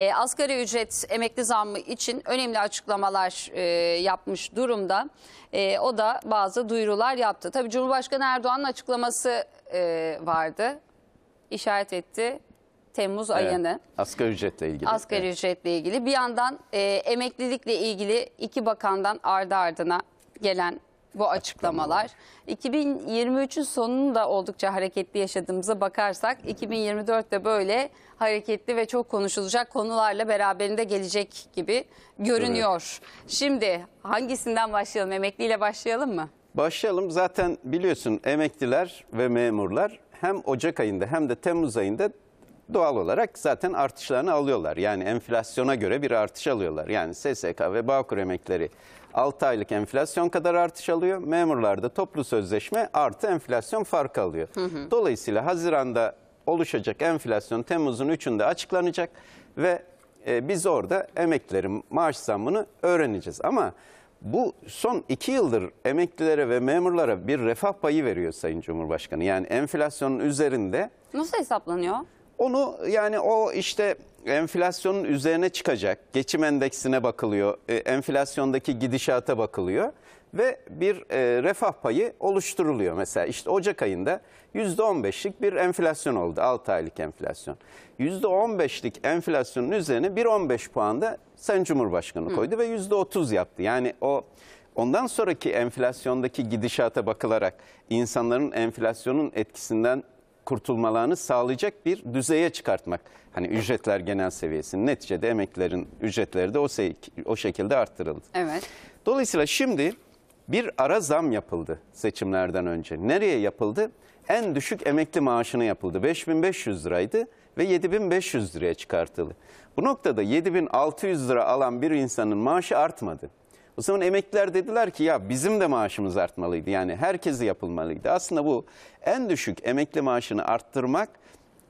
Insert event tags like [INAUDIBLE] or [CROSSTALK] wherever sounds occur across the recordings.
E, asgari ücret emekli zammı için önemli açıklamalar e, yapmış durumda. E, o da bazı duyurular yaptı. Tabii Cumhurbaşkanı Erdoğan'ın açıklaması e, vardı. İşaret etti Temmuz evet. ayını. Asgari ücretle ilgili. Asgari evet. ücretle ilgili. Bir yandan e, emeklilikle ilgili iki bakandan ardı ardına gelen bu açıklamalar. 2023'ün sonunu da oldukça hareketli yaşadığımıza bakarsak 2024 de böyle hareketli ve çok konuşulacak konularla beraberinde gelecek gibi görünüyor. Evet. Şimdi hangisinden başlayalım? Emekliyle başlayalım mı? Başlayalım. Zaten biliyorsun emekliler ve memurlar hem Ocak ayında hem de Temmuz ayında doğal olarak zaten artışlarını alıyorlar. Yani enflasyona göre bir artış alıyorlar. Yani SSK ve Bağkur emekleri 6 aylık enflasyon kadar artış alıyor. Memurlarda toplu sözleşme artı enflasyon farkı alıyor. Hı hı. Dolayısıyla Haziran'da oluşacak enflasyon Temmuz'un 3'ünde açıklanacak ve e, biz orada emeklilerin maaş zammını öğreneceğiz. Ama bu son iki yıldır emeklilere ve memurlara bir refah payı veriyor Sayın Cumhurbaşkanı. Yani enflasyonun üzerinde... Nasıl hesaplanıyor? Onu yani o işte enflasyonun üzerine çıkacak. Geçim endeksine bakılıyor. E, enflasyondaki gidişata bakılıyor ve bir e, refah payı oluşturuluyor. Mesela işte Ocak ayında %15'lik bir enflasyon oldu. 6 aylık enflasyon. %15'lik enflasyonun üzerine 1.15 puan da Sayın Cumhurbaşkanı koydu Hı. ve %30 yaptı. Yani o ondan sonraki enflasyondaki gidişata bakılarak insanların enflasyonun etkisinden kurtulmalarını sağlayacak bir düzeye çıkartmak. Hani ücretler genel seviyesinin neticede emeklilerin ücretleri de o, o şekilde arttırıldı. Evet. Dolayısıyla şimdi bir ara zam yapıldı seçimlerden önce. Nereye yapıldı? En düşük emekli maaşına yapıldı. 5500 liraydı ve 7500 liraya çıkartıldı. Bu noktada 7600 lira alan bir insanın maaşı artmadı. O zaman emekliler dediler ki ya bizim de maaşımız artmalıydı. Yani herkesi yapılmalıydı. Aslında bu en düşük emekli maaşını arttırmak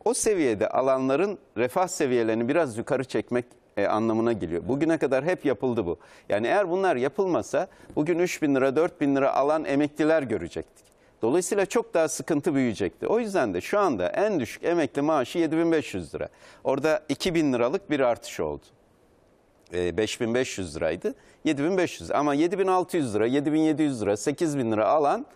o seviyede alanların refah seviyelerini biraz yukarı çekmek e, anlamına geliyor. Bugüne kadar hep yapıldı bu. Yani eğer bunlar yapılmasa bugün 3 bin lira 4 bin lira alan emekliler görecektik. Dolayısıyla çok daha sıkıntı büyüyecekti. O yüzden de şu anda en düşük emekli maaşı 7500 lira. Orada 2000 liralık bir artış oldu e, 5500 liraydı. 7500 ama 7600 lira, 7700 lira, 8000 lira alan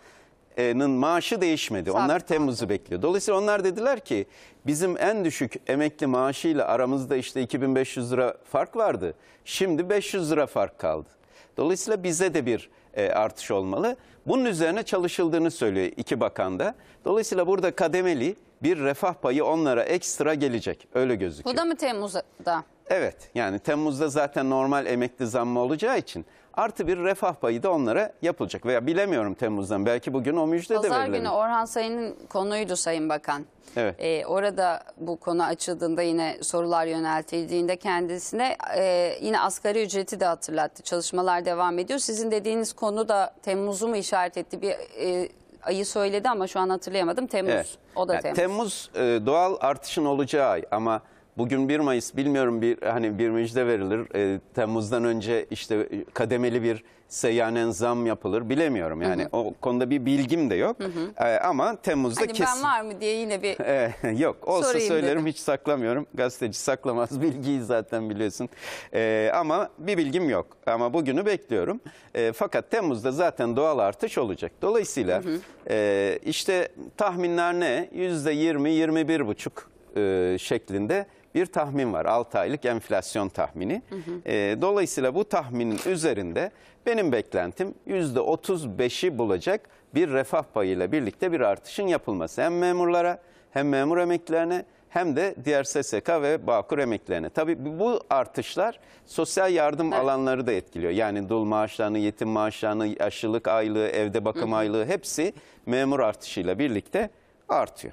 maaşı değişmedi. Sabit onlar Temmuz'u bekliyor. Dolayısıyla onlar dediler ki bizim en düşük emekli maaşıyla aramızda işte 2500 lira fark vardı. Şimdi 500 lira fark kaldı. Dolayısıyla bize de bir e, artış olmalı. Bunun üzerine çalışıldığını söylüyor iki bakan da. Dolayısıyla burada kademeli bir refah payı onlara ekstra gelecek. Öyle gözüküyor. Bu da mı Temmuz'da? Evet yani Temmuz'da zaten normal emekli zammı olacağı için artı bir refah payı da onlara yapılacak. Veya bilemiyorum Temmuz'dan belki bugün o müjde Pazar de verilebilir. Pazar günü Orhan Sayın'ın konuydu Sayın Bakan. Evet. Ee, orada bu konu açıldığında yine sorular yöneltildiğinde kendisine e, yine asgari ücreti de hatırlattı. Çalışmalar devam ediyor. Sizin dediğiniz konu da Temmuz'u mu işaret etti bir e, ayı söyledi ama şu an hatırlayamadım. Temmuz. Evet. O da yani Temmuz. Temmuz e, doğal artışın olacağı ay ama Bugün 1 Mayıs bilmiyorum bir hani bir müjde verilir. E, Temmuz'dan önce işte kademeli bir seyyanen zam yapılır bilemiyorum. Yani hı hı. o konuda bir bilgim de yok. Hı hı. E, ama Temmuz'da hani kesin. Ben var mı diye yine bir [LAUGHS] e, Yok olsa Sorayım söylerim dedim. hiç saklamıyorum. Gazeteci saklamaz [LAUGHS] bilgiyi zaten biliyorsun. E, ama bir bilgim yok. Ama bugünü bekliyorum. E, fakat Temmuz'da zaten doğal artış olacak. Dolayısıyla hı hı. E, işte tahminler ne? %20-21,5 e, şeklinde bir tahmin var. 6 aylık enflasyon tahmini. Hı hı. E, dolayısıyla bu tahminin üzerinde benim beklentim %35'i bulacak bir refah payıyla birlikte bir artışın yapılması. Hem memurlara hem memur emeklilerine hem de diğer SSK ve Bağkur emeklilerine Tabii bu artışlar sosyal yardım evet. alanları da etkiliyor. Yani dul maaşlarını, yetim maaşlarını, aşılık aylığı, evde bakım hı. aylığı hepsi memur artışıyla birlikte artıyor.